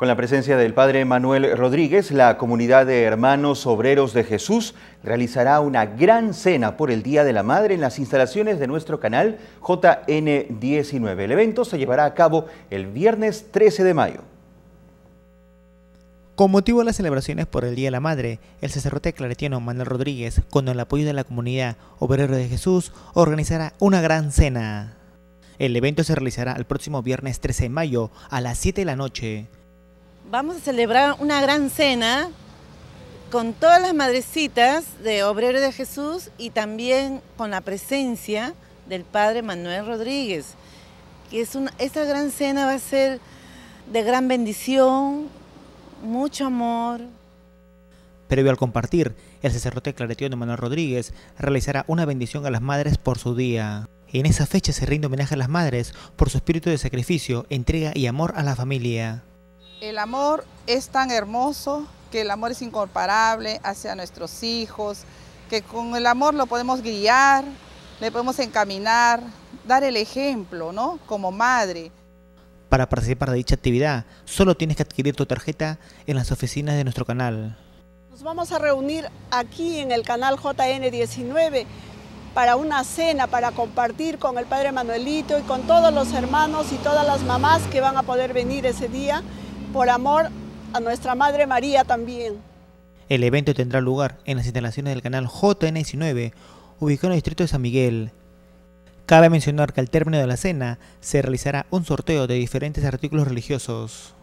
Con la presencia del Padre Manuel Rodríguez, la comunidad de Hermanos Obreros de Jesús realizará una gran cena por el Día de la Madre en las instalaciones de nuestro canal JN19. El evento se llevará a cabo el viernes 13 de mayo. Con motivo de las celebraciones por el Día de la Madre, el sacerdote claretiano Manuel Rodríguez, con el apoyo de la comunidad Obrero de Jesús, organizará una gran cena. El evento se realizará el próximo viernes 13 de mayo a las 7 de la noche Vamos a celebrar una gran cena con todas las madrecitas de Obrero de Jesús y también con la presencia del Padre Manuel Rodríguez. Que es una, esta gran cena va a ser de gran bendición, mucho amor. Previo al compartir, el sacerdote de Manuel Rodríguez realizará una bendición a las madres por su día. En esa fecha se rinde homenaje a las madres por su espíritu de sacrificio, entrega y amor a la familia. El amor es tan hermoso que el amor es incomparable hacia nuestros hijos, que con el amor lo podemos guiar, le podemos encaminar, dar el ejemplo, ¿no? Como madre. Para participar de dicha actividad, solo tienes que adquirir tu tarjeta en las oficinas de nuestro canal. Nos vamos a reunir aquí en el canal JN19 para una cena, para compartir con el padre Manuelito y con todos los hermanos y todas las mamás que van a poder venir ese día por amor a nuestra Madre María también. El evento tendrá lugar en las instalaciones del canal JN19, ubicado en el distrito de San Miguel. Cabe mencionar que al término de la cena se realizará un sorteo de diferentes artículos religiosos.